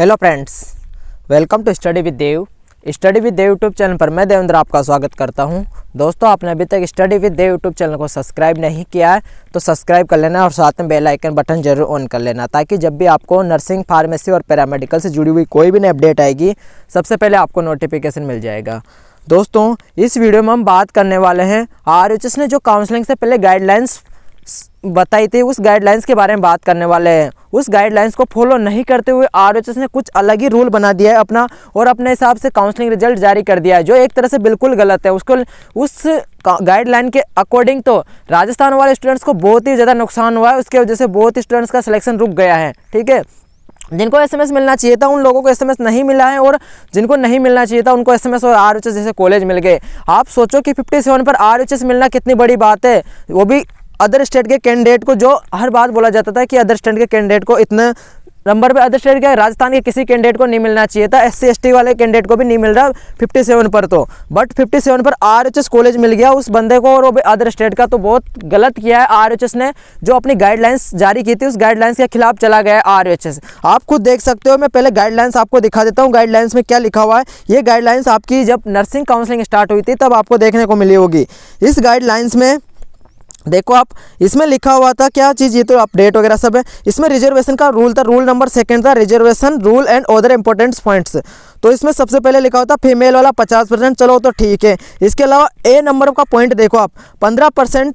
hello friends welcome to study with Dev study with Dev YouTube channel पर मैं देवेंद्र आपका स्वागत करता हूं दोस्तों आपने अभी तक study with Dev YouTube channel को सब्सक्राइब नहीं किया है तो सब्सक्राइब कर लेना और साथ में बेल आइकन बटन जरूर ऑन कर लेना ताकि जब भी आपको नर्सिंग फार्मेसी और पैरामेडिकल से जुड़ी हुई कोई भी नई अपडेट आएगी सबसे पहले आपको नोटिफिकेशन मिल जाएगा दोस्तों इस वीडियो में हम बात करने वाले हैं आर ने जो काउंसलिंग से पहले गाइडलाइंस बताई थी उस गाइडलाइंस के बारे में बात करने वाले हैं उस गाइडलाइंस को फॉलो नहीं करते हुए आर ने कुछ अलग ही रूल बना दिया है अपना और अपने हिसाब से काउंसलिंग रिजल्ट जारी कर दिया है जो एक तरह से बिल्कुल गलत है उसको उस गाइडलाइन के अकॉर्डिंग तो राजस्थान वाले स्टूडेंट्स को बहुत ही ज़्यादा नुकसान हुआ है उसके वजह से बहुत ही स्टूडेंट्स का सिलेक्शन रुक गया है ठीक है जिनको एसएमएस मिलना चाहिए था उन लोगों को एसएमएस नहीं मिला है और जिनको नहीं मिलना चाहिए था उनको एसएमएस और आर जैसे कॉलेज मिल गए आप सोचो कि 57 पर आर मिलना कितनी बड़ी बात है वो भी अदर स्टेट के कैंडिडेट को जो हर बार बोला जाता था कि अदर स्टेट के कैंडिडेट को इतना नंबर पे अदर स्टेट के राजस्थान के किसी कैंडिडेट को नहीं मिलना चाहिए था एस सी वाले कैंडिडेट को भी नहीं मिल रहा सेवन पर तो बट सेवन पर आर कॉलेज मिल गया उस बंदे को और वो अदर स्टेट का तो बहुत गलत किया है आर ने जो अपनी गाइडलाइंस जारी की थी उस गाइडलाइंस के खिलाफ चला गया है आरएचएस आप खुद देख सकते हो मैं पहले गाइडलाइंस आपको दिखा देता हूँ गाइडलाइंस में क्या लिखा हुआ है ये गाइडलाइंस आपकी जब नर्सिंग काउंसिलिंग स्टार्ट हुई थी तब आपको देखने को मिली होगी इस गाइडलाइंस में देखो आप इसमें लिखा हुआ था क्या चीज़ ये तो अपडेट वगैरह सब है इसमें रिजर्वेशन का रूल था रूल नंबर सेकंड था reservation rule and other important points तो इसमें सबसे पहले लिखा होता फीमेल वाला पचास परसेंट चलो तो ठीक है इसके अलावा ए नंबर का पॉइंट देखो आप पंद्रह percent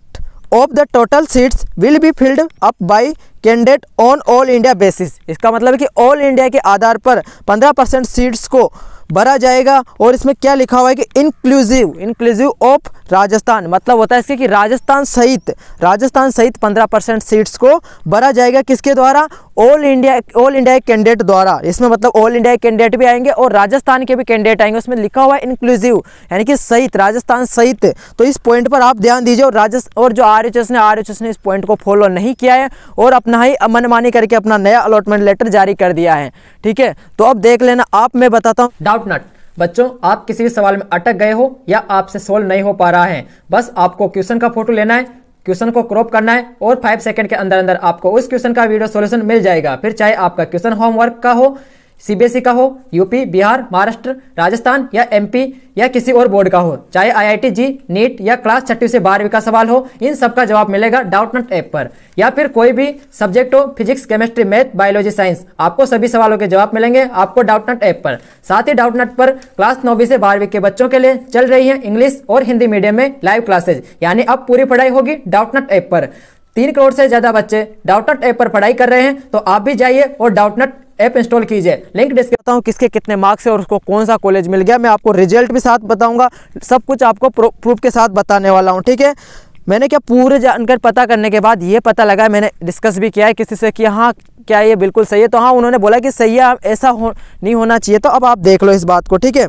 of the total seats will be filled up by candidate on all India basis इसका मतलब कि ऑल इंडिया के आधार पर पंद्रह परसेंट सीट्स को भरा जाएगा और इसमें क्या लिखा हुआ है कि इंक्लूसिव इंक्लूसिव ऑफ राजस्थान मतलब होता है इसके कि राजस्थान सहित राजस्थान सहित 15 परसेंट सीट्स को भरा जाएगा किसके द्वारा all India all India candidate द्वारा इसमें मतलब ऑल इंडिया कैंडिडेट भी आएंगे और राजस्थान के भी कैंडिडेट आएंगे उसमें लिखा हुआ है इंक्लूसिव यानी कि सहित राजस्थान सहित तो इस पॉइंट पर आप ध्यान दीजिए और राजस्थ और जो आर ने आर ने इस पॉइंट को फॉलो नहीं किया है और अपना ही मनमानी करके अपना नया अलॉटमेंट लेटर जारी कर दिया है ठीक है तो अब देख लेना आप मैं बताता हूँ डाउट नट बच्चों आप किसी भी सवाल में अटक गए हो या आपसे सोल्व नहीं हो पा रहा है बस आपको क्वेश्चन का फोटो लेना है क्वेश्चन को क्रॉप करना है और फाइव सेकंड के अंदर अंदर आपको उस क्वेश्चन का वीडियो सोल्यूशन मिल जाएगा फिर चाहे आपका क्वेश्चन होमवर्क का हो सीबीएसई e का हो यूपी बिहार महाराष्ट्र राजस्थान या एमपी या किसी और बोर्ड का हो चाहे आईआईटी जी नीट या क्लास छठी से बारहवीं का सवाल हो इन सब का जवाब मिलेगा डाउटनट ऐप पर या फिर कोई भी सब्जेक्ट हो physics chemistry math biology science आपको सभी सवालों के जवाब मिलेंगे आपको डाउटनट ऐप पर साथ ही डाउटनट पर क्लास नौवीं से बारहवीं के बच्चों के लिए चल रही है इंग्लिश और हिंदी मीडियम में लाइव क्लासेज यानी अब पूरी पढ़ाई होगी डाउटनट ऐप पर तीन करोड़ से ज्यादा बच्चे डाउटनट ऐप पर पढ़ाई कर रहे हैं तो आप भी जाइए और डाउटनट ऐप इंस्टॉल कीजिए लिंक बताता हूँ किसके कितने मार्क्स है और उसको कौन सा कॉलेज मिल गया मैं आपको रिजल्ट भी साथ बताऊँगा सब कुछ आपको प्रूफ के साथ बताने वाला हूँ ठीक है मैंने क्या पूरे जानकर पता करने के बाद ये पता लगा मैंने डिस्कस भी किया है किसी से कि हाँ क्या ये बिल्कुल सही है तो हाँ उन्होंने बोला कि सही है ऐसा हो नहीं होना चाहिए तो अब आप देख लो इस बात को ठीक है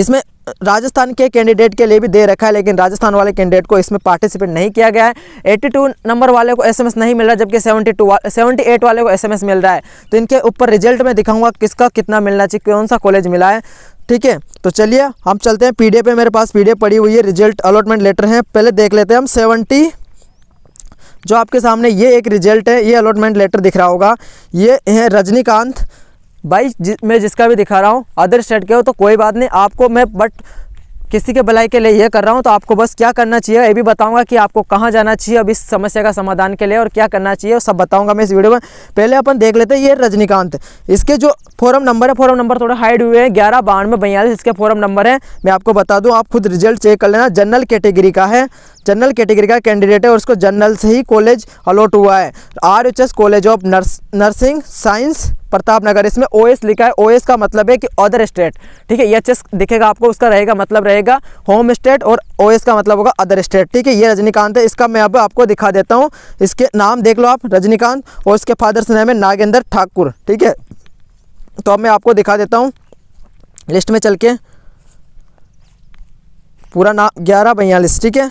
इसमें राजस्थान के कैंडिडेट के लिए भी दे रखा है लेकिन राजस्थान वाले कैंडिडेट को इसमें पार्टिसिपेट नहीं किया गया है 82 नंबर वाले को एसएमएस नहीं मिल रहा जबकि 72 78 वाले को एसएमएस मिल रहा है तो इनके ऊपर रिजल्ट में दिखाऊंगा किसका कितना मिलना चाहिए कौन सा कॉलेज मिला है ठीक है तो चलिए हम चलते हैं पीडीएफ पे मेरे पास एफ पड़ी हुई है रिजल्ट अलॉटमेंट लेटर है पहले देख लेते हैं हम सेवेंटी जो आपके सामने ये एक रिजल्ट है ये अलॉटमेंट लेटर दिख रहा होगा ये है रजनीकांत भाई जि, मैं जिसका भी दिखा रहा हूँ अदर स्टेट के हो तो कोई बात नहीं आपको मैं बट किसी के भलाई के लिए ये कर रहा हूँ तो आपको बस क्या करना चाहिए ये भी बताऊँगा कि आपको कहाँ जाना चाहिए अब इस समस्या का समाधान के लिए और क्या करना चाहिए और सब बताऊँगा मैं इस वीडियो में पहले अपन देख लेते हैं ये रजनीकांत इसके जो फॉरम नंबर है फॉरम नंबर थोड़ा हाइड हुए हैं ग्यारह बानवे बयालीस इसके फॉरम नंबर है मैं आपको बता दूँ आप खुद रिजल्ट चेक कर लेना जनरल कैटेगरी का है जनरल कैटेगरी का कैंडिडेट है और उसको जनरल से ही कॉलेज अलॉट हुआ है R H S college of nurse nursing science Pratap Nagar इसमें ओ एस लिखा है ओ एस का मतलब है कि अदर स्टेट ठीक है एच एस दिखेगा आपको उसका रहेगा मतलब रहेगा होम स्टेट और ओ एस का मतलब होगा अदर स्टेट ठीक है ये रजनीकांत है इसका मैं अब आपको दिखा देता हूँ इसके नाम देख लो आप रजनीकांत और इसके फादर्स नाम है नागेंद्र ठाकुर ठीक है तो अब मैं आपको दिखा देता हूँ लिस्ट में चल के पूरा नाम ग्यारह बयालीस ठीक है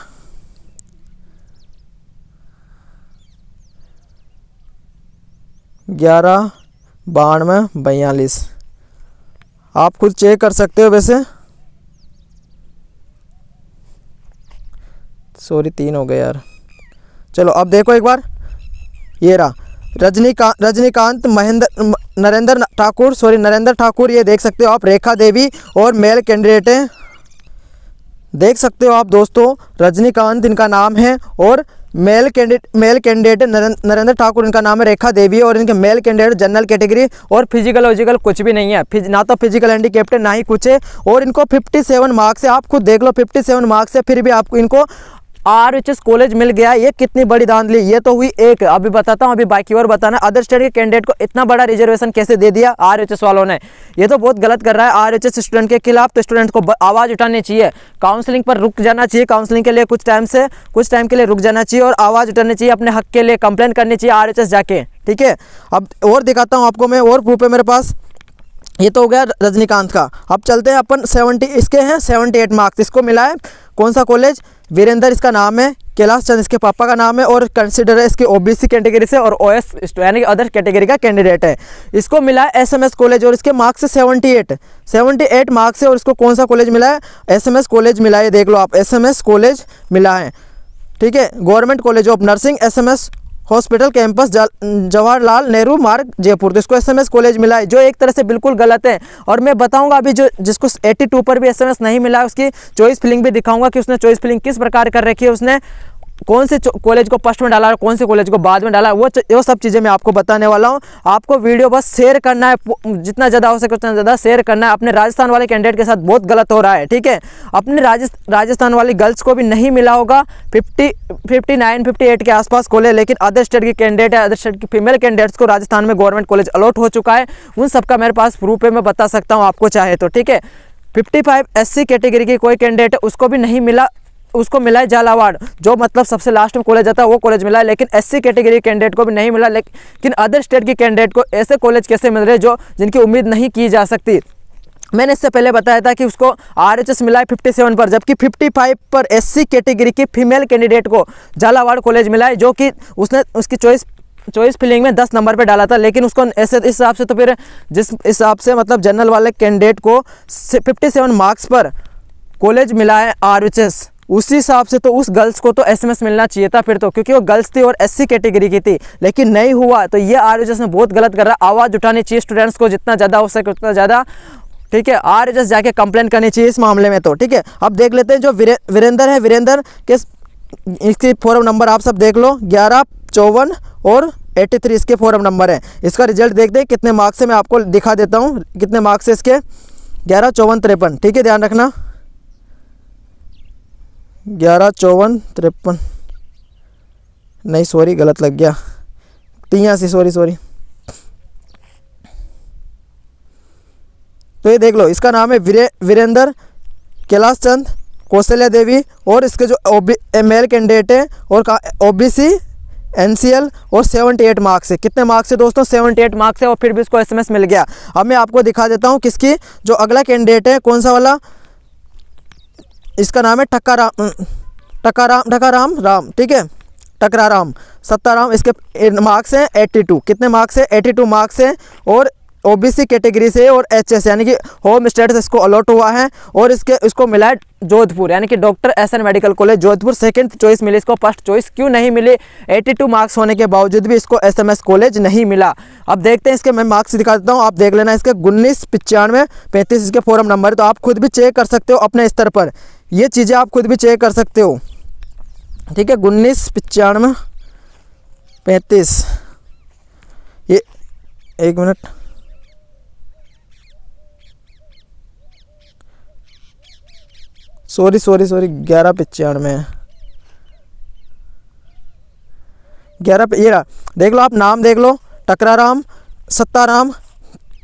ग्यारह बानवे बयालीस आप खुद चेक कर सकते हो वैसे सॉरी तीन हो गए यार चलो अब देखो एक बार ये रहा रजनीकांत रजनीकांत महेंद्र नरेंद्र ठाकुर सॉरी नरेंद्र ठाकुर ये देख सकते हो आप रेखा देवी और मेल कैंडिडेट हैं देख सकते हो आप दोस्तों रजनीकांत इनका नाम है और male candidate male candidate Narendra Thakur इनका नाम है रेखा देवी और इनके मेल कैंडिडेट जनरल कैटेगरी और फिजिकल वजिकल कुछ भी नहीं है ना तो फिजिकल हैंडीकेप्ट ना ही कुछ है और इनको 57 मार्क्स है आप खुद देख लो 57 मार्क्स है फिर भी आपको इनको आर एच एस कॉलेज मिल गया ये कितनी बड़ी धांधली ये तो हुई एक अभी बताता हूँ अभी बाकी और बताना अदर स्टेट के कैंडिडेट को इतना बड़ा रिजर्वेशन कैसे दे दिया आर एच एस वालों ने ये तो बहुत गलत कर रहा है आर एच एस स्टूडेंट के खिलाफ तो स्टूडेंट को आवाज़ उठानी चाहिए काउंसलिंग पर रुक जाना चाहिए काउंसलिंग के लिए कुछ टाइम से कुछ टाइम के लिए रुक जाना चाहिए और आवाज़ उठानी चाहिए अपने हक के लिए कंप्लेन करनी चाहिए आर एच एस जाके ठीक है अब और दिखाता हूँ आपको मैं और प्रूफ है मेरे पास ये तो हो गया रजनीकांत का अब चलते हैं अपन सेवेंटी इसके हैं सेवेंटी एट मार्क्स इसको मिला है कौन सा कॉलेज वीरेंद्र इसका नाम है कैलाश चंद इसके पापा का नाम है और कंसिडर है इसके ओबीसी कैटेगरी से और ओएस यानी अदर कैटेगरी का कैंडिडेट है इसको मिला है एसएमएस कॉलेज और इसके marks seventy eight seventy eight marks है और इसको कौन सा कॉलेज मिला है एसएमएस कॉलेज मिला है देख लो आप एसएमएस कॉलेज मिला है ठीक है government college of nursing S hospital campus Jawaharlal Nehru Marg Jaipur तो इसको एसएमएस कॉलेज मिला है जो एक तरह से बिल्कुल गलत है और मैं बताऊंगा अभी जो जिसको 82 पर भी एसएमएस नहीं मिला है उसकी चॉइस फिलिंग भी दिखाऊंगा कि उसने चॉइस फिलिंग किस प्रकार कर रखी है उसने कौन से कॉलेज को फर्स्ट में डाला है कौन से कॉलेज को बाद में डाला वो वो सब चीज़ें मैं आपको बताने वाला हूँ आपको वीडियो बस शेयर करना है जितना ज़्यादा हो सके उतना ज़्यादा शेयर करना है अपने राजस्थान वाले कैंडिडेट के साथ बहुत गलत हो रहा है ठीक है अपने राजस्थान वाली गर्ल्स को भी नहीं मिला होगा fifty fifty nine fifty eight के आसपास कॉलेज लेकिन अदर स्टेट के कैंडिडेट है अदर स्टेट की फीमेल कैंडिडेट्स को राजस्थान में गवर्नमेंट कॉलेज अलॉट हो चुका है उन सबका मेरे पास प्रूफ है मैं बता सकता हूँ आपको चाहे तो ठीक है 55 एससी कैटेगरी की कोई कैंडिडेट है उसको भी नहीं मिला उसको मिला है झालावाड अवार्ड जो मतलब सबसे लास्ट में कॉलेज आता है वो कॉलेज मिला है लेकिन एससी कैटेगरी के कैंडिडेट को भी नहीं मिला लेकिन अदर स्टेट के कैंडिडेट को ऐसे कॉलेज कैसे मिल रहे जो जिनकी उम्मीद नहीं की जा सकती मैंने इससे पहले बताया था कि उसको आरएचएस मिला है सेवन पर जबकि 55 पर एससी कैटेगरी की फीमेल कैंडिडेट को झालावाड़ कॉलेज मिला है जो कि उसने उसकी चॉइस चॉइस फिलिंग में 10 नंबर पे डाला था लेकिन उसको ऐसे इस हिसाब से तो फिर जिस हिसाब से मतलब जनरल वाले कैंडिडेट को 57 मार्क्स पर कॉलेज मिला है आर उसी हिसाब से तो उस गर्ल्स को तो एसएमएस मिलना चाहिए था फिर तो क्योंकि वो गर्ल्स थी और एससी कैटेगरी की थी लेकिन नहीं हुआ तो ये आर में बहुत गलत कर रहा है आवाज़ उठानी चाहिए स्टूडेंट्स को जितना ज़्यादा हो सके उतना ज़्यादा ठीक है आर जाके कंप्लेन करनी चाहिए इस मामले में तो ठीक है अब देख लेते हैं जो वीरे, वीरेंद्र है वीरेंद्र के इसकी फॉरम नंबर आप सब देख लो ग्यारह चौवन और 83 इसके फॉरम नंबर है इसका रिजल्ट देख दें कितने मार्क्स से मैं आपको दिखा देता हूँ कितने मार्क्स है इसके ग्यारह चौवन तिरपन ठीक है ध्यान रखना ग्यारह चौवन तिरपन नहीं सॉरी गलत लग गया तियासी सॉरी सॉरी तो ये देख लो इसका नाम है वीरेंद्र कैलाश चंद कौशल्या देवी और इसके जो मेल कैंडिडेट है और O B C N C L और 78 एट मार्क्स है कितने मार्क्स है दोस्तों सेवेंटी एट मार्क्स है और फिर भी इसको एस एम एस मिल गया अब मैं आपको दिखा देता हूँ किसकी जो अगला कैंडिडेट है कौन सा वाला इसका नाम है टक्काराम टकाराम टकाराम राम ठीक है टकराराम सत्ताराम इसके मार्क्स हैं 82 कितने मार्क्स हैं 82 मार्क्स हैं और ओबीसी कैटेगरी से और एचएस यानी कि होम स्टेट इसको अलॉट हुआ है और इसके इसको मिला है जोधपुर यानी कि doctor S N medical college Jodhpur second choice मिली इसको फर्स्ट चॉइस क्यों नहीं मिली 82 मार्क्स होने के बावजूद भी इसको एसएमएस कॉलेज नहीं मिला अब देखते हैं इसके मैं मार्क्स दिखा देता हूँ आप देख लेना इसके उन्नीस पचानवे पैंतीस इसके फॉरम नंबर तो आप खुद भी चेक कर सकते हो अपने स्तर पर ये चीज़ें आप खुद भी चेक कर सकते हो ठीक है उन्नीस पचानवे पैंतीस ये एक मिनट सॉरी सॉरी सॉरी ग्यारह पचानवे ग्यारह ये रहा देख लो आप नाम देख लो टकराराम सत्ताराम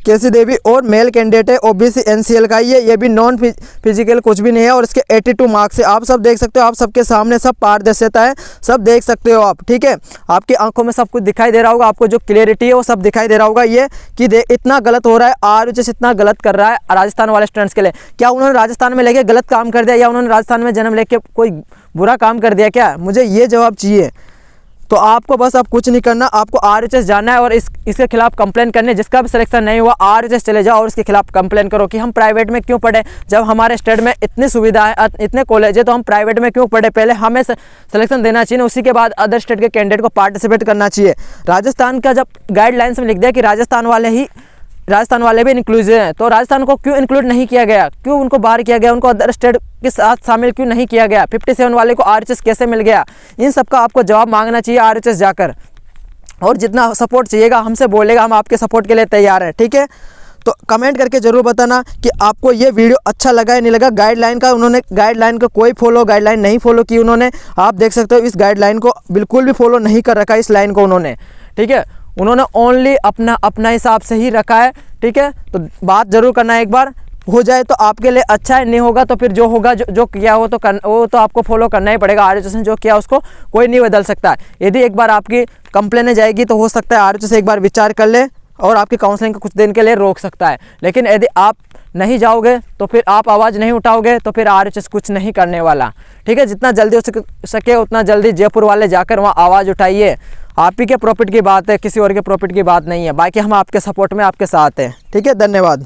केसी देवी और मेल कैंडिडेट है ओबीसी एनसीएल का ही है ये भी नॉन फिजिकल कुछ भी नहीं है और इसके 82 मार्क्स है आप सब देख सकते हो आप सबके सामने सब पारदर्शिता है सब देख सकते हो आप ठीक है आपकी आंखों में सब कुछ दिखाई दे रहा होगा आपको जो क्लियरिटी है वो सब दिखाई दे रहा होगा ये कि इतना गलत हो रहा है आर इतना गलत कर रहा है राजस्थान वाले स्टूडेंट्स के लिए क्या उन्होंने राजस्थान में लेके गलत काम कर दिया या उन्होंने राजस्थान में जन्म लेके कोई बुरा काम कर दिया क्या मुझे ये जवाब चाहिए तो आपको बस अब कुछ नहीं करना आपको आर जाना है और इस इसके खिलाफ कंप्लेन करने जिसका भी सिलेक्शन नहीं हुआ आर चले जाओ और इसके खिलाफ कंप्लेन करो कि हम प्राइवेट में क्यों पढ़े जब हमारे स्टेट में इतनी सुविधा है इतने कॉलेज है तो हम प्राइवेट में क्यों पढ़े पहले हमें सिलेक्शन देना चाहिए उसी के बाद अदर स्टेट के कैंडिडेट को पार्टिसिपेट करना चाहिए राजस्थान का जब गाइडलाइंस में लिख दिया कि राजस्थान वाले ही राजस्थान वाले भी इंक्लूज हैं तो राजस्थान को क्यों इंक्लूड नहीं किया गया क्यों उनको बाहर किया गया उनको अदर स्टेट के साथ शामिल क्यों नहीं किया गया 57 वाले को आर कैसे मिल गया इन सबका आपको जवाब मांगना चाहिए आर जाकर और जितना सपोर्ट चाहिएगा हमसे बोलेगा हम आपके सपोर्ट के लिए तैयार हैं ठीक है तो कमेंट करके ज़रूर बताना कि आपको ये वीडियो अच्छा लगा या नहीं लगा गाइडलाइन का उन्होंने गाइडलाइन का को कोई फॉलो गाइडलाइन नहीं फॉलो की उन्होंने आप देख सकते हो इस गाइडलाइन को बिल्कुल भी फॉलो नहीं कर रखा इस लाइन को उन्होंने ठीक है उन्होंने ओनली अपना अपना हिसाब से ही रखा है ठीक है तो बात ज़रूर करना एक बार हो जाए तो आपके लिए अच्छा है नहीं होगा तो फिर जो होगा जो जो किया हो तो कर वो तो आपको फॉलो करना ही पड़ेगा आर ने जो किया उसको कोई नहीं बदल सकता है यदि एक बार आपकी कंप्लेन जाएगी तो हो सकता है आर एक बार विचार कर ले और आपकी काउंसलिंग को कुछ दिन के लिए रोक सकता है लेकिन यदि आप नहीं जाओगे तो फिर आप आवाज़ नहीं उठाओगे तो फिर आर कुछ नहीं करने वाला ठीक है जितना जल्दी हो सके उतना जल्दी जयपुर वाले जाकर वहाँ आवाज़ उठाइए आप ही के प्रॉफिट की बात है किसी और के प्रॉफिट की बात नहीं है बाकी हम आपके सपोर्ट में आपके साथ हैं ठीक है धन्यवाद